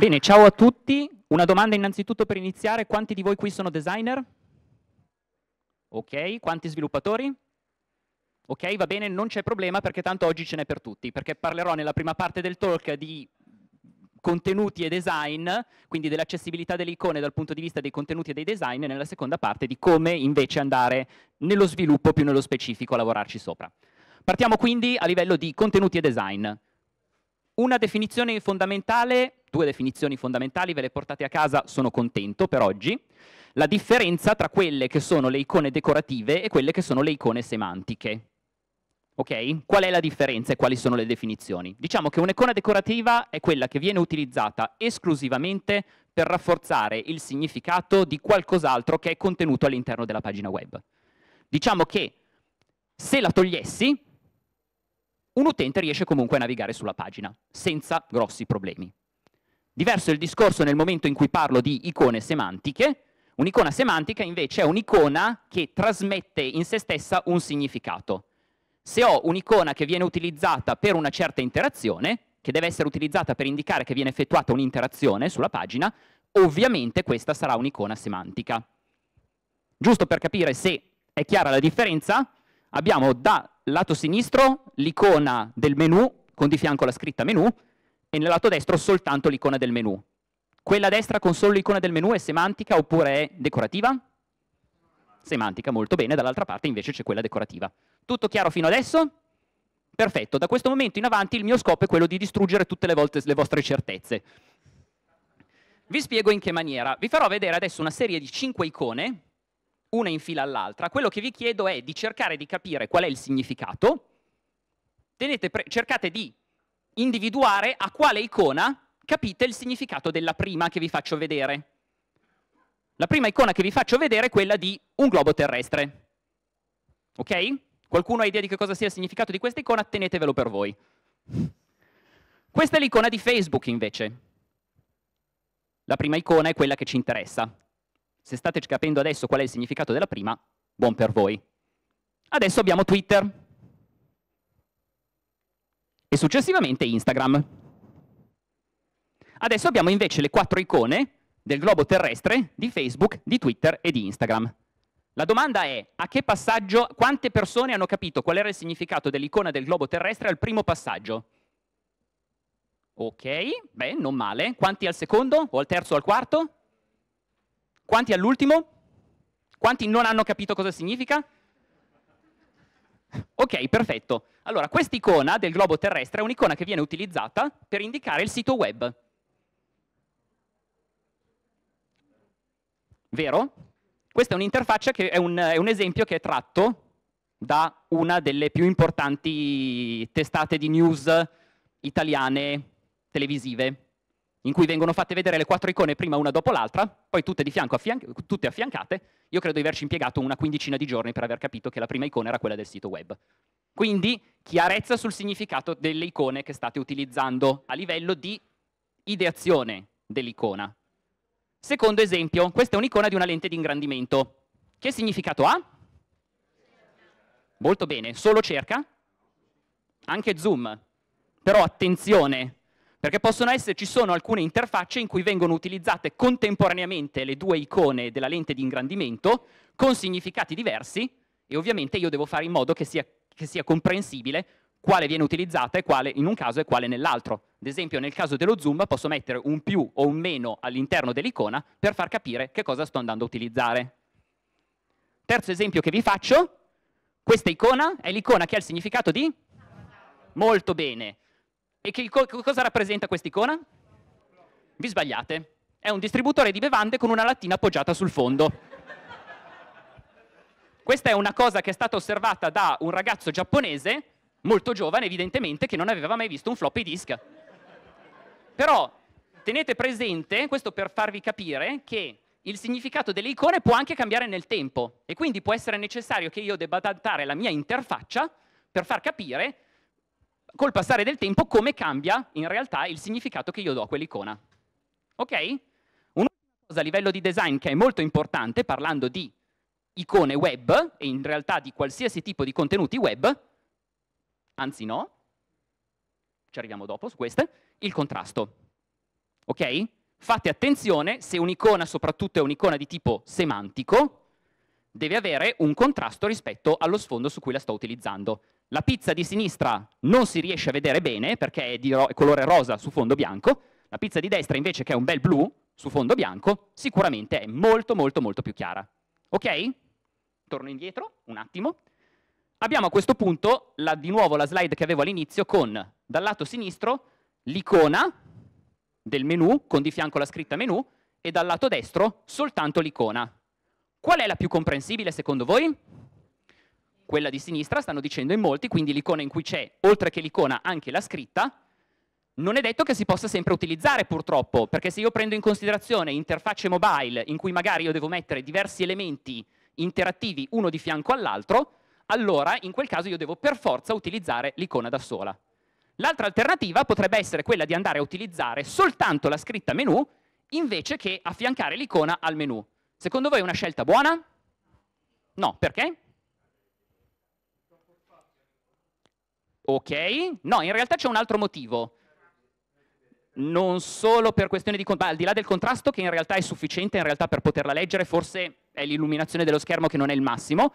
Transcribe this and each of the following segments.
Bene, ciao a tutti. Una domanda innanzitutto per iniziare. Quanti di voi qui sono designer? Ok, quanti sviluppatori? Ok, va bene, non c'è problema perché tanto oggi ce n'è per tutti, perché parlerò nella prima parte del talk di contenuti e design, quindi dell'accessibilità delle icone dal punto di vista dei contenuti e dei design, e nella seconda parte di come invece andare nello sviluppo più nello specifico a lavorarci sopra. Partiamo quindi a livello di contenuti e design. Una definizione fondamentale due definizioni fondamentali, ve le portate a casa, sono contento per oggi, la differenza tra quelle che sono le icone decorative e quelle che sono le icone semantiche. Ok? Qual è la differenza e quali sono le definizioni? Diciamo che un'icona decorativa è quella che viene utilizzata esclusivamente per rafforzare il significato di qualcos'altro che è contenuto all'interno della pagina web. Diciamo che se la togliessi, un utente riesce comunque a navigare sulla pagina senza grossi problemi. Diverso il discorso nel momento in cui parlo di icone semantiche. Un'icona semantica invece è un'icona che trasmette in se stessa un significato. Se ho un'icona che viene utilizzata per una certa interazione, che deve essere utilizzata per indicare che viene effettuata un'interazione sulla pagina, ovviamente questa sarà un'icona semantica. Giusto per capire se è chiara la differenza, abbiamo da lato sinistro l'icona del menu con di fianco la scritta menu e nel lato destro soltanto l'icona del menu. Quella a destra con solo l'icona del menu è semantica oppure è decorativa? Semantica, molto bene, dall'altra parte invece c'è quella decorativa. Tutto chiaro fino adesso? Perfetto, da questo momento in avanti il mio scopo è quello di distruggere tutte le, volte le vostre certezze. Vi spiego in che maniera. Vi farò vedere adesso una serie di 5 icone, una in fila all'altra. Quello che vi chiedo è di cercare di capire qual è il significato. Pre- cercate di individuare a quale icona capite il significato della prima che vi faccio vedere. La prima icona che vi faccio vedere è quella di un globo terrestre. Ok? Qualcuno ha idea di che cosa sia il significato di questa icona? Tenetevelo per voi. Questa è l'icona di Facebook invece. La prima icona è quella che ci interessa. Se state capendo adesso qual è il significato della prima, buon per voi. Adesso abbiamo Twitter e successivamente Instagram. Adesso abbiamo invece le quattro icone del globo terrestre di Facebook, di Twitter e di Instagram. La domanda è a che passaggio, quante persone hanno capito qual era il significato dell'icona del globo terrestre al primo passaggio? Ok, beh, non male. Quanti al secondo o al terzo o al quarto? Quanti all'ultimo? Quanti non hanno capito cosa significa? Ok, perfetto. Allora, quest'icona del globo terrestre è un'icona che viene utilizzata per indicare il sito web. Vero? Questa è un'interfaccia che è un, è un esempio che è tratto da una delle più importanti testate di news italiane televisive, in cui vengono fatte vedere le quattro icone prima una dopo l'altra, poi tutte, di fianco affianc- tutte affiancate, io credo di averci impiegato una quindicina di giorni per aver capito che la prima icona era quella del sito web. Quindi chiarezza sul significato delle icone che state utilizzando a livello di ideazione dell'icona. Secondo esempio, questa è un'icona di una lente di ingrandimento. Che significato ha? Molto bene, solo cerca, anche zoom. Però attenzione, perché possono esserci, sono alcune interfacce in cui vengono utilizzate contemporaneamente le due icone della lente di ingrandimento, con significati diversi, e ovviamente io devo fare in modo che sia, che sia comprensibile quale viene utilizzata e quale in un caso e quale nell'altro. Ad esempio nel caso dello zoom posso mettere un più o un meno all'interno dell'icona per far capire che cosa sto andando a utilizzare. Terzo esempio che vi faccio, questa icona è l'icona che ha il significato di? Molto bene. E che, cosa rappresenta questa icona? Vi sbagliate. È un distributore di bevande con una lattina appoggiata sul fondo. Questa è una cosa che è stata osservata da un ragazzo giapponese, molto giovane evidentemente, che non aveva mai visto un floppy disk. Però tenete presente, questo per farvi capire, che il significato delle icone può anche cambiare nel tempo e quindi può essere necessario che io debba adattare la mia interfaccia per far capire col passare del tempo come cambia in realtà il significato che io do a quell'icona. Ok? Un'altra cosa a livello di design che è molto importante, parlando di icone web e in realtà di qualsiasi tipo di contenuti web, anzi no, ci arriviamo dopo su queste, il contrasto. Ok? Fate attenzione se un'icona soprattutto è un'icona di tipo semantico, deve avere un contrasto rispetto allo sfondo su cui la sto utilizzando. La pizza di sinistra non si riesce a vedere bene perché è di ro colore rosa su fondo bianco, la pizza di destra invece che è un bel blu su fondo bianco sicuramente è molto molto molto più chiara. Ok? Torno indietro un attimo. Abbiamo a questo punto la, di nuovo la slide che avevo all'inizio con dal lato sinistro l'icona del menu con di fianco la scritta menu e dal lato destro soltanto l'icona Qual è la più comprensibile secondo voi? Quella di sinistra, stanno dicendo in molti, quindi l'icona in cui c'è, oltre che l'icona, anche la scritta. Non è detto che si possa sempre utilizzare purtroppo, perché se io prendo in considerazione interfacce mobile in cui magari io devo mettere diversi elementi interattivi uno di fianco all'altro, allora in quel caso io devo per forza utilizzare l'icona da sola. L'altra alternativa potrebbe essere quella di andare a utilizzare soltanto la scritta menu invece che affiancare l'icona al menu. Secondo voi è una scelta buona? No, perché? Ok, no, in realtà c'è un altro motivo. Non solo per questione di contrasto, ma al di là del contrasto che in realtà è sufficiente in realtà per poterla leggere, forse è l'illuminazione dello schermo che non è il massimo,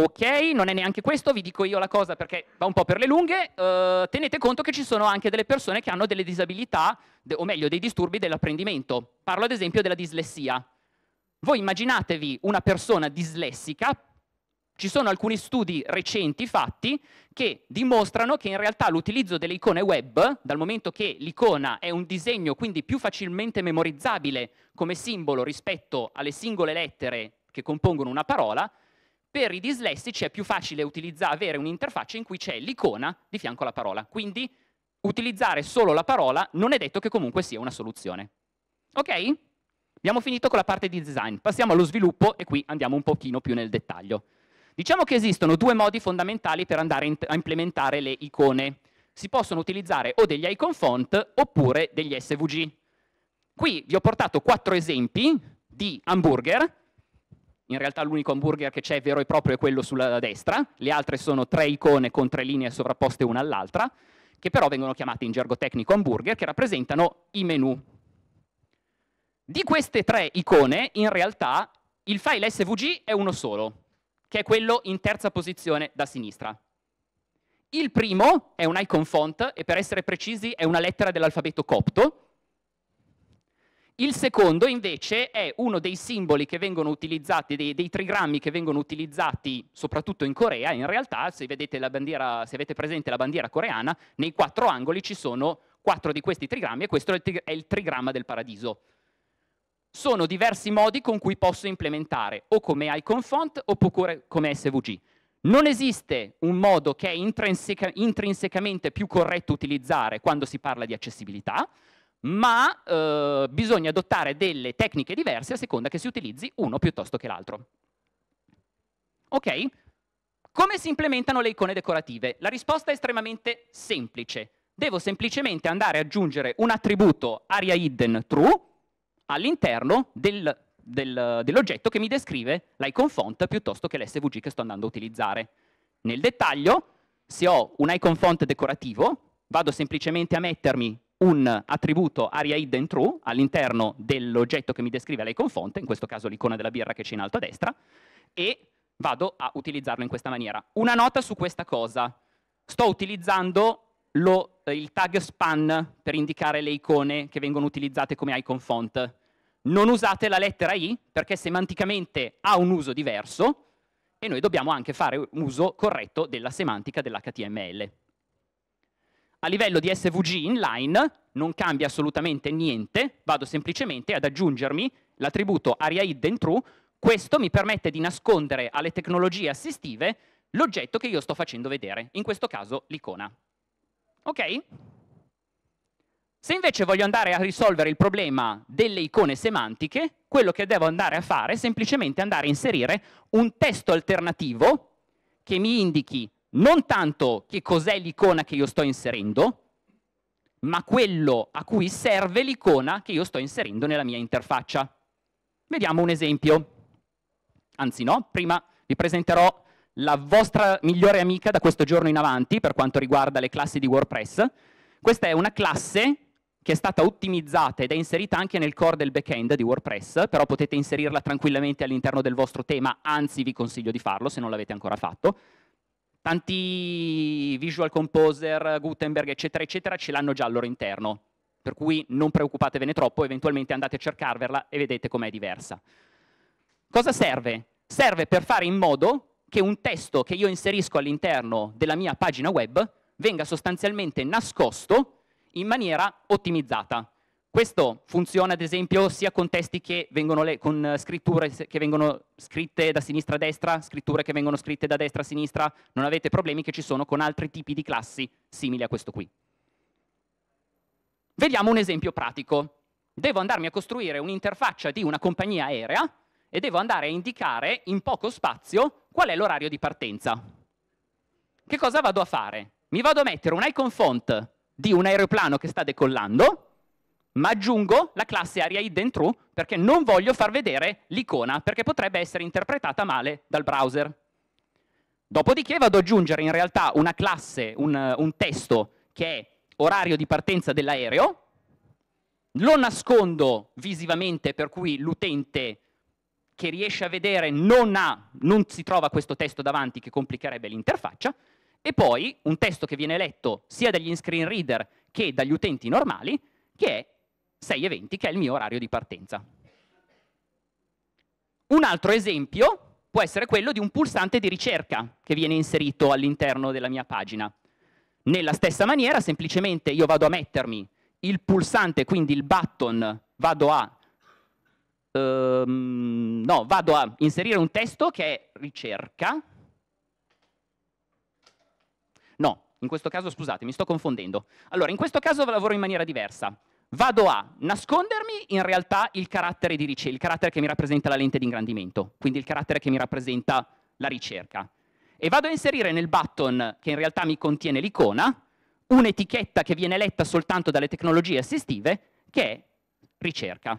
ok, non è neanche questo, vi dico io la cosa perché va un po' per le lunghe, eh, tenete conto che ci sono anche delle persone che hanno delle disabilità, o meglio dei disturbi dell'apprendimento. Parlo ad esempio della dislessia. Voi immaginatevi una persona dislessica, ci sono alcuni studi recenti fatti che dimostrano che in realtà l'utilizzo delle icone web, dal momento che l'icona è un disegno quindi più facilmente memorizzabile come simbolo rispetto alle singole lettere che compongono una parola, per i dislessici è più facile avere un'interfaccia in cui c'è l'icona di fianco alla parola, quindi utilizzare solo la parola non è detto che comunque sia una soluzione. Ok? Abbiamo finito con la parte di design, passiamo allo sviluppo e qui andiamo un pochino più nel dettaglio. Diciamo che esistono due modi fondamentali per andare a implementare le icone. Si possono utilizzare o degli icon font oppure degli SVG. Qui vi ho portato quattro esempi di hamburger in realtà l'unico hamburger che c'è vero e proprio è quello sulla destra, le altre sono tre icone con tre linee sovrapposte una all'altra, che però vengono chiamate in gergo tecnico hamburger, che rappresentano i menu. Di queste tre icone, in realtà, il file SVG è uno solo, che è quello in terza posizione da sinistra. Il primo è un icon font, e per essere precisi è una lettera dell'alfabeto copto, il secondo invece è uno dei simboli che vengono utilizzati, dei, dei, trigrammi che vengono utilizzati soprattutto in Corea, in realtà se, bandiera, se, avete presente la bandiera coreana, nei quattro angoli ci sono quattro di questi trigrammi e questo è il, è il trigramma del paradiso. Sono diversi modi con cui posso implementare o come icon font oppure come SVG. Non esiste un modo che è intrinseca, intrinsecamente più corretto utilizzare quando si parla di accessibilità, ma eh, bisogna adottare delle tecniche diverse a seconda che si utilizzi uno piuttosto che l'altro. Ok? Come si implementano le icone decorative? La risposta è estremamente semplice. Devo semplicemente andare ad aggiungere un attributo area hidden true all'interno del, del, dell'oggetto che mi descrive l'icon font piuttosto che l'SVG che sto andando a utilizzare. Nel dettaglio, se ho un icon font decorativo, vado semplicemente a mettermi un attributo aria hidden true all'interno dell'oggetto che mi descrive lei fonte, in questo caso l'icona della birra che c'è in alto a destra, e vado a utilizzarlo in questa maniera. Una nota su questa cosa. Sto utilizzando lo, eh, il tag span per indicare le icone che vengono utilizzate come icon font. Non usate la lettera I perché semanticamente ha un uso diverso e noi dobbiamo anche fare un uso corretto della semantica dell'HTML a livello di SVG inline non cambia assolutamente niente, vado semplicemente ad aggiungermi l'attributo area hidden true, questo mi permette di nascondere alle tecnologie assistive l'oggetto che io sto facendo vedere, in questo caso l'icona. Ok? Se invece voglio andare a risolvere il problema delle icone semantiche, quello che devo andare a fare è semplicemente andare a inserire un testo alternativo che mi indichi non tanto che cos'è l'icona che io sto inserendo, ma quello a cui serve l'icona che io sto inserendo nella mia interfaccia. Vediamo un esempio. Anzi no, prima vi presenterò la vostra migliore amica da questo giorno in avanti per quanto riguarda le classi di WordPress. Questa è una classe che è stata ottimizzata ed è inserita anche nel core del backend di WordPress, però potete inserirla tranquillamente all'interno del vostro tema, anzi vi consiglio di farlo se non l'avete ancora fatto tanti visual composer, Gutenberg, eccetera, eccetera, ce l'hanno già al loro interno. Per cui non preoccupatevene troppo, eventualmente andate a cercarvela e vedete com'è diversa. Cosa serve? Serve per fare in modo che un testo che io inserisco all'interno della mia pagina web venga sostanzialmente nascosto in maniera ottimizzata. Questo funziona ad esempio sia con testi che vengono le, con scritture che vengono scritte da sinistra a destra, scritture che vengono scritte da destra a sinistra, non avete problemi che ci sono con altri tipi di classi simili a questo qui. Vediamo un esempio pratico. Devo andarmi a costruire un'interfaccia di una compagnia aerea e devo andare a indicare in poco spazio qual è l'orario di partenza. Che cosa vado a fare? Mi vado a mettere un icon font di un aeroplano che sta decollando ma aggiungo la classe aria hidden true perché non voglio far vedere l'icona, perché potrebbe essere interpretata male dal browser. Dopodiché vado ad aggiungere in realtà una classe, un, un testo che è orario di partenza dell'aereo, lo nascondo visivamente per cui l'utente che riesce a vedere non, ha, non si trova questo testo davanti che complicherebbe l'interfaccia, e poi un testo che viene letto sia dagli in-screen reader che dagli utenti normali, che è 6.20, che è il mio orario di partenza. Un altro esempio può essere quello di un pulsante di ricerca che viene inserito all'interno della mia pagina. Nella stessa maniera, semplicemente io vado a mettermi il pulsante, quindi il button, vado a, um, no, vado a inserire un testo che è ricerca. No, in questo caso, scusate, mi sto confondendo. Allora, in questo caso lavoro in maniera diversa vado a nascondermi in realtà il carattere di ricerca, il carattere che mi rappresenta la lente di ingrandimento, quindi il carattere che mi rappresenta la ricerca. E vado a inserire nel button, che in realtà mi contiene l'icona, un'etichetta che viene letta soltanto dalle tecnologie assistive, che è ricerca.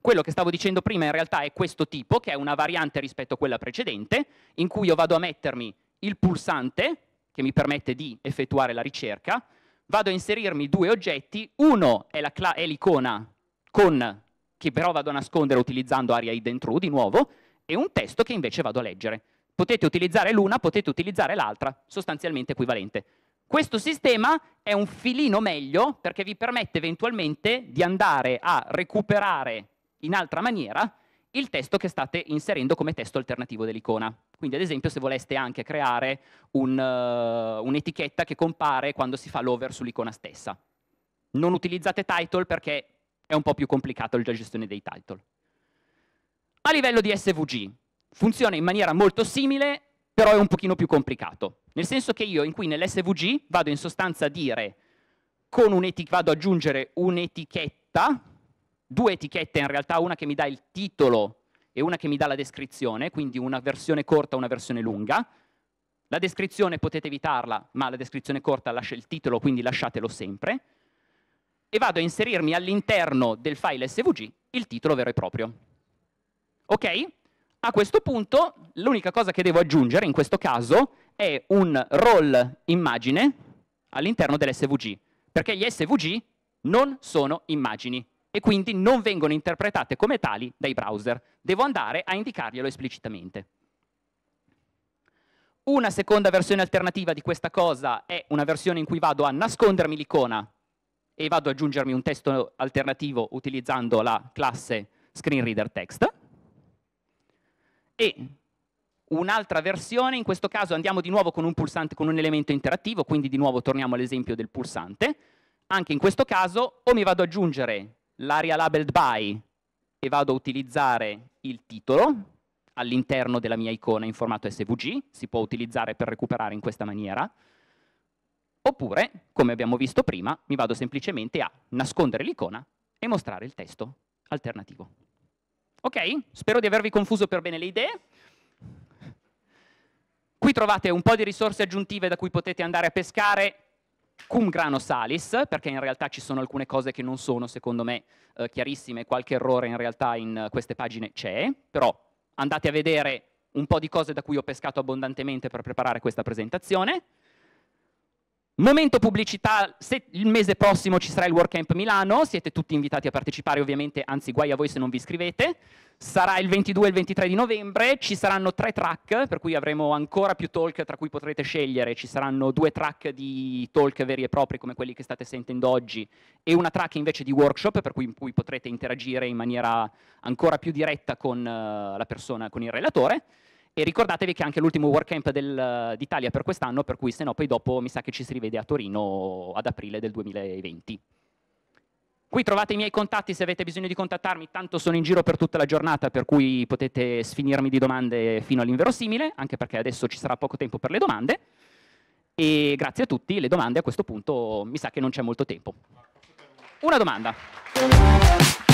Quello che stavo dicendo prima in realtà è questo tipo, che è una variante rispetto a quella precedente, in cui io vado a mettermi il pulsante, che mi permette di effettuare la ricerca, vado a inserirmi due oggetti, uno è, è l'icona con, che però vado a nascondere utilizzando aria hidden true di nuovo, e un testo che invece vado a leggere. Potete utilizzare l'una, potete utilizzare l'altra, sostanzialmente equivalente. Questo sistema è un filino meglio perché vi permette eventualmente di andare a recuperare in altra maniera il testo che state inserendo come testo alternativo dell'icona. Quindi ad esempio se voleste anche creare eh, un'etichetta uh, un che compare quando si fa l'over sull'icona stessa. Non utilizzate title perché è un po' più complicato la gestione dei title. A livello di SVG funziona in maniera molto simile, però è un pochino più complicato. Nel senso che io in cui nell'SVG vado in sostanza a dire, con vado ad aggiungere un'etichetta due etichette in realtà, una che mi dà il titolo e una che mi dà la descrizione, quindi una versione corta e una versione lunga. La descrizione potete evitarla, ma la descrizione corta lascia il titolo, quindi lasciatelo sempre. E vado a inserirmi all'interno del file SVG il titolo vero e proprio. Ok? A questo punto l'unica cosa che devo aggiungere in questo caso è un role immagine all'interno dell'SVG, perché gli SVG non sono immagini, e quindi non vengono interpretate come tali dai browser. Devo andare a indicarglielo esplicitamente. Una seconda versione alternativa di questa cosa è una versione in cui vado a nascondermi l'icona e vado ad aggiungermi un testo alternativo utilizzando la classe screenreaderText. E un'altra versione, in questo caso andiamo di nuovo con un pulsante, con un elemento interattivo, quindi di nuovo torniamo all'esempio del pulsante. Anche in questo caso o mi vado ad aggiungere l'area labeled by e vado a utilizzare il titolo all'interno della mia icona in formato SVG, si può utilizzare per recuperare in questa maniera, oppure, come abbiamo visto prima, mi vado semplicemente a nascondere l'icona e mostrare il testo alternativo. Ok? Spero di avervi confuso per bene le idee. Qui trovate un po' di risorse aggiuntive da cui potete andare a pescare cum grano salis, perché in realtà ci sono alcune cose che non sono, secondo me, eh, chiarissime, qualche errore in realtà in eh, queste pagine c'è, però andate a vedere un po' di cose da cui ho pescato abbondantemente per preparare questa presentazione. Momento pubblicità, se il mese prossimo ci sarà il WordCamp Milano, siete tutti invitati a partecipare ovviamente, anzi guai a voi se non vi iscrivete, sarà il 22 e il 23 di novembre, ci saranno tre track, per cui avremo ancora più talk tra cui potrete scegliere, ci saranno due track di talk veri e propri come quelli che state sentendo oggi e una track invece di workshop per cui, in cui potrete interagire in maniera ancora più diretta con uh, la persona, con il relatore. E ricordatevi che è anche l'ultimo WordCamp d'Italia per quest'anno, per cui se no poi dopo mi sa che ci si rivede a Torino ad aprile del 2020. Qui trovate i miei contatti se avete bisogno di contattarmi, tanto sono in giro per tutta la giornata, per cui potete sfinirmi di domande fino all'inverosimile, anche perché adesso ci sarà poco tempo per le domande. E grazie a tutti, le domande a questo punto mi sa che non c'è molto tempo. Una domanda.